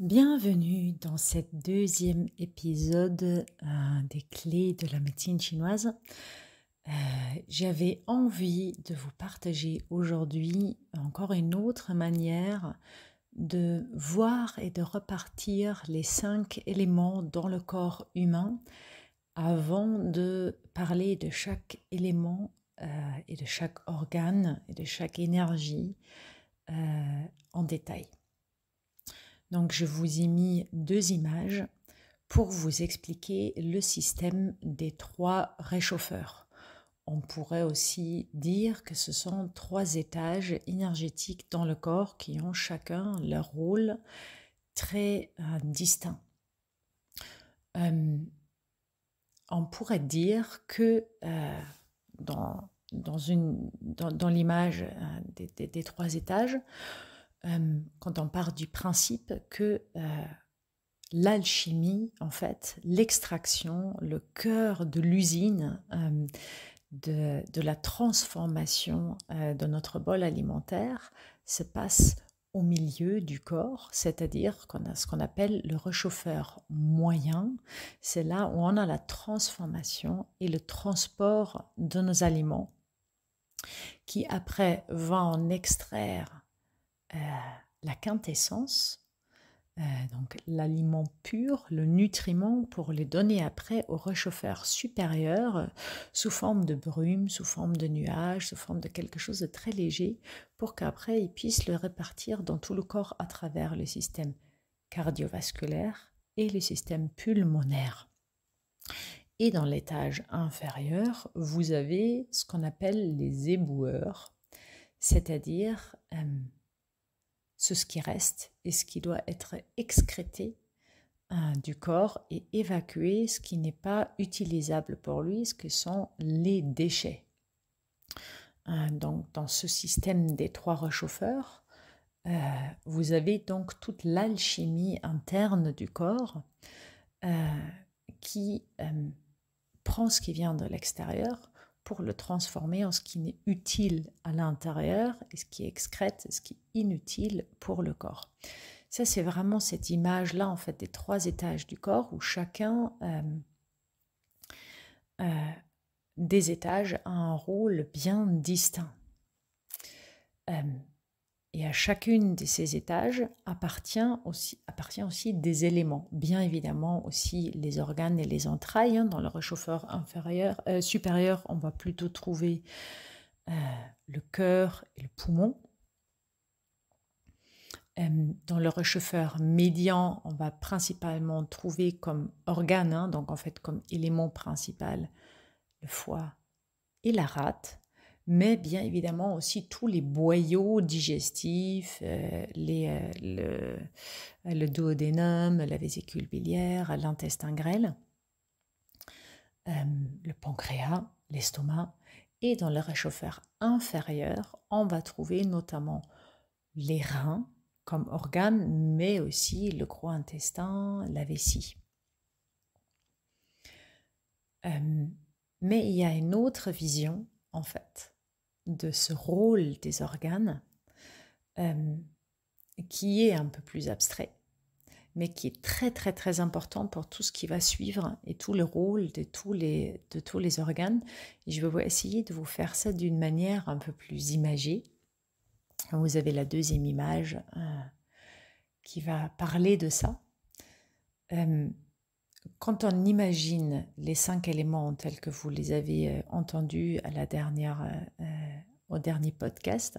Bienvenue dans ce deuxième épisode euh, des clés de la médecine chinoise. Euh, j'avais envie de vous partager aujourd'hui encore une autre manière de voir et de repartir les cinq éléments dans le corps humain avant de parler de chaque élément euh, et de chaque organe et de chaque énergie en détail. Donc je vous ai mis deux images pour vous expliquer le système des trois réchauffeurs. On pourrait aussi dire que ce sont trois étages énergétiques dans le corps qui ont chacun leur rôle très euh, distinct. Euh, on pourrait dire que euh, dans, dans l'image des, trois étages, euh, quand on part du principe que euh, l'alchimie, en fait, l'extraction, le cœur de l'usine, euh, de, de, la transformation de notre bol alimentaire se passe au milieu du corps, c'est-à-dire qu'on a ce qu'on appelle le réchauffeur moyen. C'est là où on a la transformation et le transport de nos aliments qui après va en extraire euh, la quintessence, euh, donc l'aliment pur, le nutriment pour les donner après au réchauffeur supérieur sous forme de brume, sous forme de nuage, sous forme de quelque chose de très léger pour qu'après il puissent le répartir dans tout le corps à travers le système cardiovasculaire et le système pulmonaire. Et dans l'étage inférieur, vous avez ce qu'on appelle les éboueurs, c'est-à-dire euh, ce qui reste et ce qui doit être excrété euh, du corps et évacué ce qui n'est pas utilisable pour lui, ce que sont les déchets. Euh, donc dans ce système des trois réchauffeurs, euh, vous avez donc toute l'alchimie interne du corps qui prend ce qui vient de l'extérieur pour le transformer en ce qui n'est utile à l'intérieur et ce qui excrète, ce qui est inutile pour le corps. Ça, c'est vraiment cette image-là, en fait, des trois étages du corps où chacun euh, euh, des étages a un rôle bien distinct. Euh, et à chacune de ces étages appartient aussi, appartient aussi des éléments. Bien évidemment aussi les organes et les entrailles. Hein, dans le réchauffeur inférieur, euh, supérieur, on va plutôt trouver euh, le cœur et le poumon. Euh, dans le réchauffeur médian, on va principalement trouver comme organe, hein, donc en fait comme élément principal, le foie et la rate mais bien évidemment aussi tous les boyaux digestifs, euh, les, euh, le, euh, le, duodénum, la vésicule biliaire, l'intestin grêle, le pancréas, l'estomac. Et dans le réchauffeur inférieur, on va trouver notamment les reins comme organes, mais aussi le gros intestin, la vessie. mais il y a une autre vision en fait, de ce rôle des organes euh, qui est un peu plus abstrait, mais qui est très très très important pour tout ce qui va suivre et tout le rôle de tous les, de tous les organes. je vais essayer de vous faire ça d'une manière un peu plus imagée. Vous avez la deuxième image euh, qui va parler de ça. Euh, quand on imagine les cinq éléments tels que vous les avez euh, entendus à euh, euh, au dernier podcast,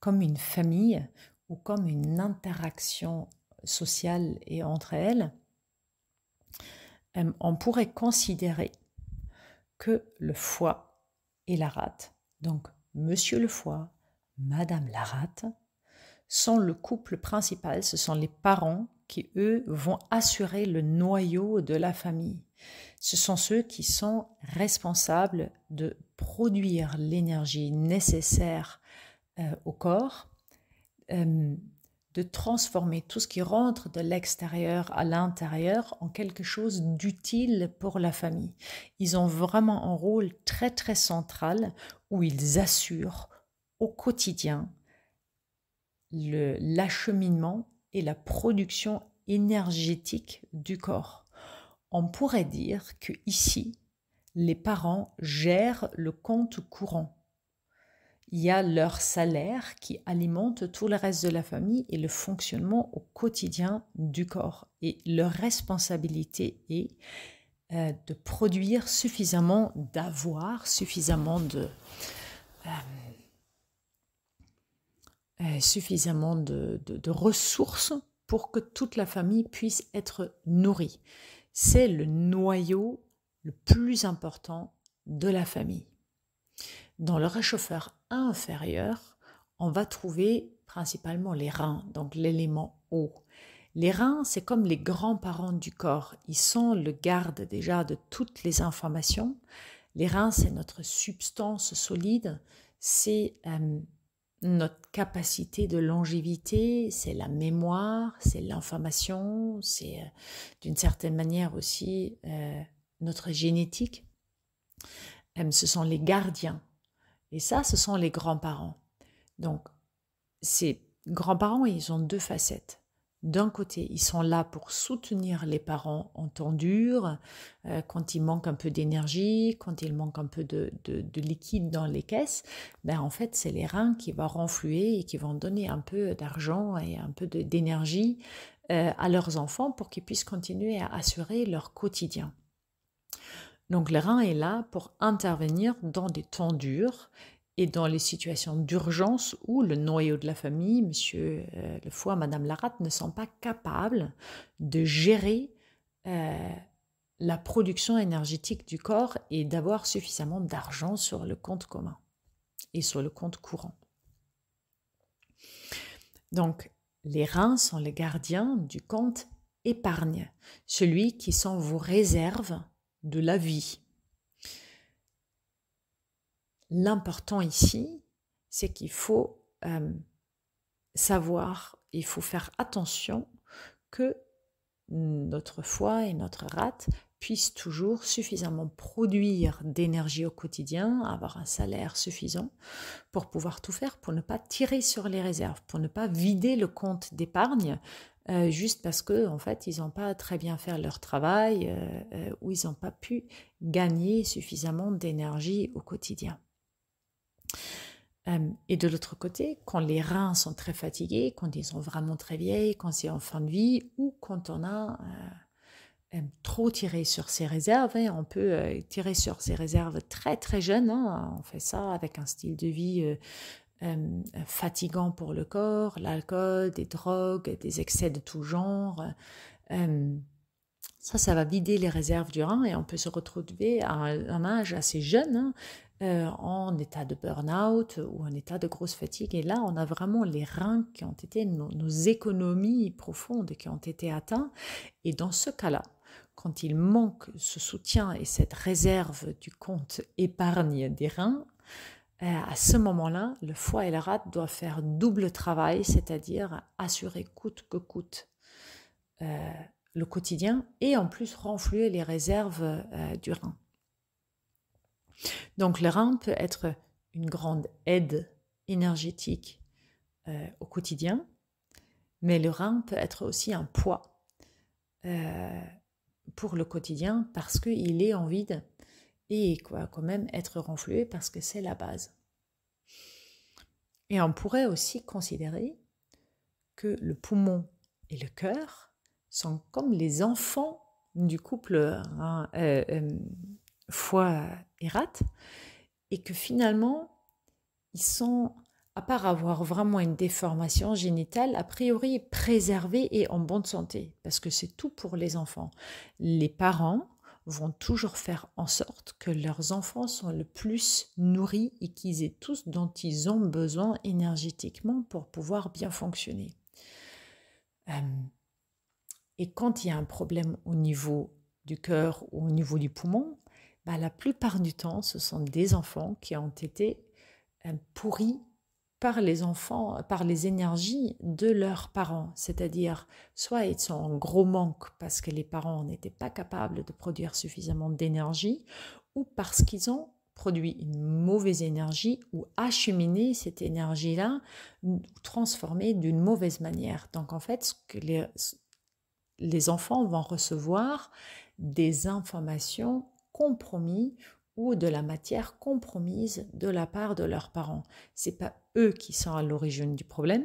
comme une famille ou comme une interaction sociale et entre elles, on pourrait considérer que le foie et la rate, donc monsieur le foie, madame la rate, sont le couple principal, ce sont les parents qui, eux, vont assurer le noyau de la famille. Ce sont ceux qui sont responsables de produire l'énergie nécessaire euh, au corps, euh, de transformer tout ce qui rentre de l'extérieur à l'intérieur en quelque chose d'utile pour la famille. Ils ont vraiment un rôle très très central où ils assurent au quotidien l'acheminement la production énergétique du corps. On pourrait dire que ici, les parents gèrent le compte courant. Il y a leur salaire qui alimente tout le reste de la famille et le fonctionnement au quotidien du corps. Et leur responsabilité est euh, de produire suffisamment, d'avoir suffisamment de, euh, euh, suffisamment de, ressources pour que toute la famille puisse être nourrie. C'est le noyau le plus important de la famille. Dans le réchauffeur inférieur, on va trouver principalement les reins, donc l'élément eau. Les reins, c'est comme les grands-parents du corps. Ils sont le garde déjà de toutes les informations. Les reins, c'est notre substance solide. C'est euh, notre capacité de longévité, c'est la mémoire, c'est l'information, c'est euh, d'une certaine manière aussi euh, notre génétique. Euh, ce sont les gardiens. Et ça, ce sont les grands-parents. Donc, ces grands-parents, ils ont deux facettes. D'un côté, ils sont là pour soutenir les parents en temps dur, euh, quand il manque un peu d'énergie, quand il manque un peu de, liquide dans les caisses. Ben, en fait, c'est les reins qui vont renfluer et qui vont donner un peu d'argent et un peu d'énergie euh, à leurs enfants pour qu'ils puissent continuer à assurer leur quotidien. Donc les reins est là pour intervenir dans des temps durs et dans les situations d'urgence où le noyau de la famille, monsieur euh, le foie, madame Laratte, ne sont pas capables de gérer euh, la production énergétique du corps et d'avoir suffisamment d'argent sur le compte commun et sur le compte courant. Donc, les reins sont les gardiens du compte épargne, celui qui sont vos réserves de la vie, l'important ici, c'est qu'il faut euh, savoir, il faut faire attention que notre foi et notre rate puissent toujours suffisamment produire d'énergie au quotidien, avoir un salaire suffisant pour pouvoir tout faire, pour ne pas tirer sur les réserves, pour ne pas vider le compte d'épargne euh, juste parce que en fait ils n'ont pas très bien fait leur travail euh, ou ils n'ont pas pu gagner suffisamment d'énergie au quotidien. Euh, et de l'autre côté, quand les reins sont très fatigués, quand ils sont vraiment très vieilles, quand c'est en fin de vie ou quand on a euh, euh, trop tiré sur ses réserves, hein, on peut tirer sur ses réserves très très jeune. Hein. on fait ça avec un style de vie fatigant pour le corps, l'alcool, des drogues, des excès de tout genre. Ça, ça va vider les réserves du rein et on peut se retrouver à un âge assez jeune hein, euh, en état de burn-out ou en état de grosse fatigue. Et là, on a vraiment les reins qui ont été, nos, économies profondes qui ont été atteints Et dans ce cas-là, quand il manque ce soutien et cette réserve du compte épargne des reins, euh, à ce moment-là, le foie et la rate doivent faire double travail, c'est-à-dire assurer coûte que coûte euh, le quotidien et en plus renfluer les réserves euh, du rein. Donc le rein peut être une grande aide énergétique euh, au quotidien, mais le rein peut être aussi un poids euh, pour le quotidien parce qu'il est en vide et quoi quand même être renflué parce que c'est la base. Et on pourrait aussi considérer que le poumon et le cœur sont comme les enfants du couple hein, euh, euh, foie et rate, et que finalement, ils sont, à part avoir vraiment une déformation génitale, a priori préservés et en bonne santé, parce que c'est tout pour les enfants. Les parents vont toujours faire en sorte que leurs enfants soient le plus nourris et qu'ils aient tous ce dont ils ont besoin énergétiquement pour pouvoir bien fonctionner. Euh, et quand il y a un problème au niveau du cœur ou au niveau du poumon, bah, la plupart du temps, ce sont des enfants qui ont été euh, pourris par les enfants, par les énergies de leurs parents. C'est-à-dire, soit ils sont en gros manque parce que les parents n'étaient pas capables de produire suffisamment d'énergie, ou parce qu'ils ont produit une mauvaise énergie ou acheminé cette énergie-là, transformée d'une mauvaise manière. Donc en fait, ce que les, les enfants vont recevoir des informations compromis ou de la matière compromise de la part de leurs parents. Ce n'est pas eux qui sont à l'origine du problème,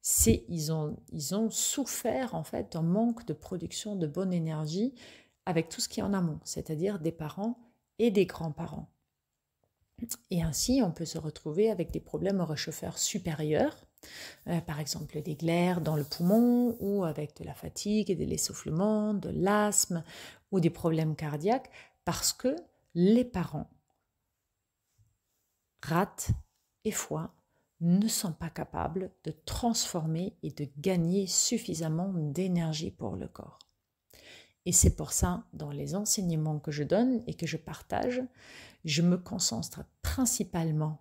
c'est ils ont ils ont souffert en fait d'un manque de production de bonne énergie avec tout ce qui est en amont, c'est-à-dire des parents et des grands-parents. Et ainsi, on peut se retrouver avec des problèmes au réchauffeur supérieur euh, par exemple des glaires dans le poumon ou avec de la fatigue et de l'essoufflement, de l'asthme ou des problèmes cardiaques, parce que les parents rate et foie ne sont pas capables de transformer et de gagner suffisamment d'énergie pour le corps. Et c'est pour ça, dans les enseignements que je donne et que je partage, je me concentre principalement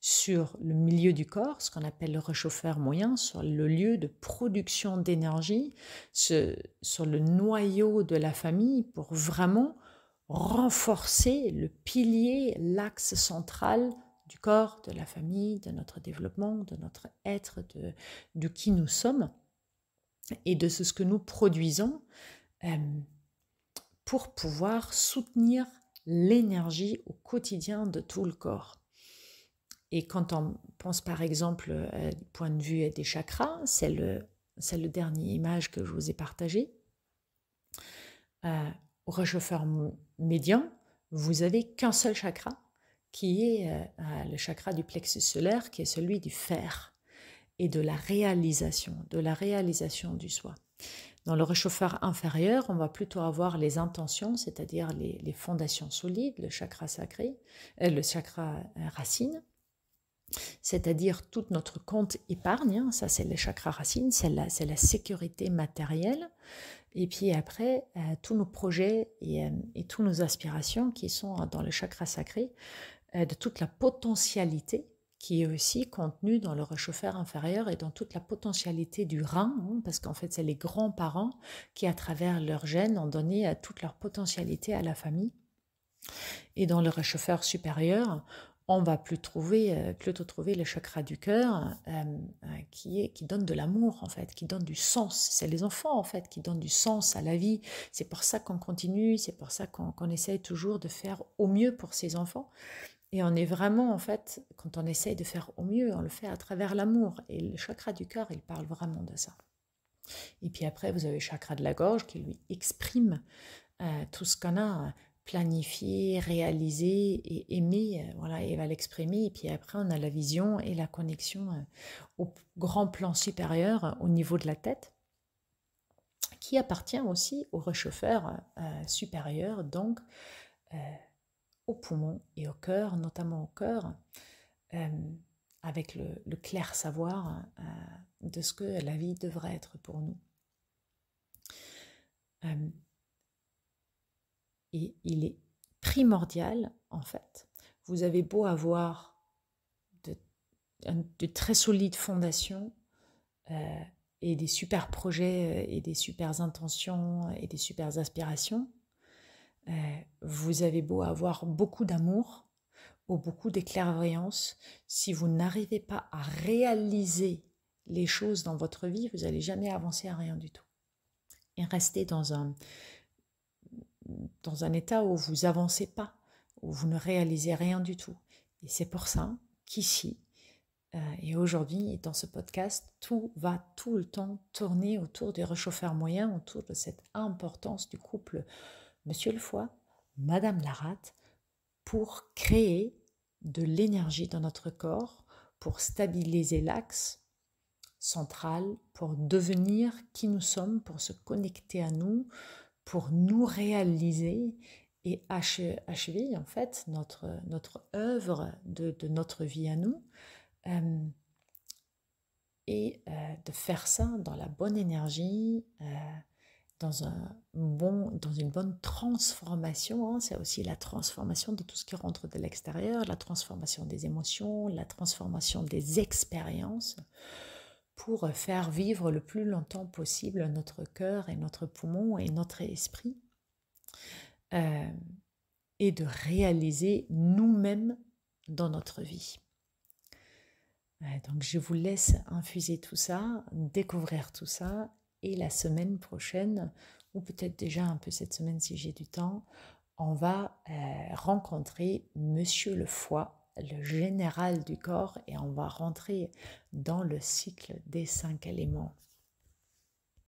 sur le milieu du corps, ce qu'on appelle le réchauffeur moyen, sur le lieu de production d'énergie, sur le noyau de la famille pour vraiment renforcer le pilier, l'axe central du corps, de la famille, de notre développement, de notre être, de, qui nous sommes et de ce que nous produisons euh, pour pouvoir soutenir l'énergie au quotidien de tout le corps. Et quand on pense par exemple euh, du point de vue des chakras, c'est le, c'est le dernier image que je vous ai partagée. Euh, au réchauffeur médian, vous avez qu'un seul chakra, qui est euh, le chakra du plexus solaire, qui est celui du fer et de la réalisation, de la réalisation du soi. Dans le réchauffeur inférieur, on va plutôt avoir les intentions, c'est-à-dire les, fondations solides, le chakra sacré, le chakra racine, c'est-à-dire tout notre compte épargne, hein, ça c'est les chakras racines, c'est la, sécurité matérielle, et puis après euh, tous nos projets et, euh, toutes nos aspirations qui sont euh, dans le chakra sacré, de toute la potentialité qui est aussi contenue dans le réchauffeur inférieur et dans toute la potentialité du rein, hein, parce qu'en fait c'est les grands-parents qui à travers leurs gènes ont donné toute leur potentialité à la famille. Et dans le réchauffeur supérieur, on va plus trouver, euh, plutôt trouver le chakra du cœur euh, euh, qui, est, qui donne de l'amour, en fait, qui donne du sens. C'est les enfants, en fait, qui donnent du sens à la vie. C'est pour ça qu'on continue, c'est pour ça qu'on essaye toujours de faire au mieux pour ses enfants. Et on est vraiment, en fait, quand on essaye de faire au mieux, on le fait à travers l'amour. Et le chakra du cœur, il parle vraiment de ça. Et puis après, vous avez le chakra de la gorge qui lui exprime tout ce qu'on a planifier, réaliser et aimer, euh, voilà, et va l'exprimer. Et puis après, on a la vision et la connexion euh, au grand plan supérieur, euh, au niveau de la tête, qui appartient aussi au réchauffeur supérieur, donc au poumon et au cœur, notamment au cœur, avec le, le, clair savoir de ce que la vie devrait être pour nous. Et il est primordial, en fait. Vous avez beau avoir de, très solides fondations euh, et des super projets euh, et des super intentions et des super aspirations, euh, vous avez beau avoir beaucoup d'amour ou beaucoup d'éclairvoyance, si vous n'arrivez pas à réaliser les choses dans votre vie, vous n'allez jamais avancer à rien du tout. Et rester dans un, dans un état où vous avancez pas, où vous ne réalisez rien du tout. Et c'est pour ça qu'ici, euh, et aujourd'hui, dans ce podcast, tout va tout le temps tourner autour du réchauffeur moyen, autour de cette importance du couple Monsieur le Foie, Madame la Rate, pour créer de l'énergie dans notre corps, pour stabiliser l'axe central, pour devenir qui nous sommes, pour se connecter à nous, pour nous réaliser et achever en fait notre, notre œuvre de, notre vie à nous euh, et euh, de faire ça dans la bonne énergie, euh, dans, un bon, dans une bonne transformation. Hein. C'est aussi la transformation de tout ce qui rentre de l'extérieur, la transformation des émotions, la transformation des expériences pour faire vivre le plus longtemps possible notre cœur et notre poumon et notre esprit euh, et de réaliser nous-mêmes dans notre vie. Euh, donc je vous laisse infuser tout ça, découvrir tout ça, et la semaine prochaine, ou peut-être déjà un peu cette semaine si j'ai du temps, on va euh, rencontrer Monsieur le Foie le général du corps et on va rentrer dans le cycle des cinq éléments.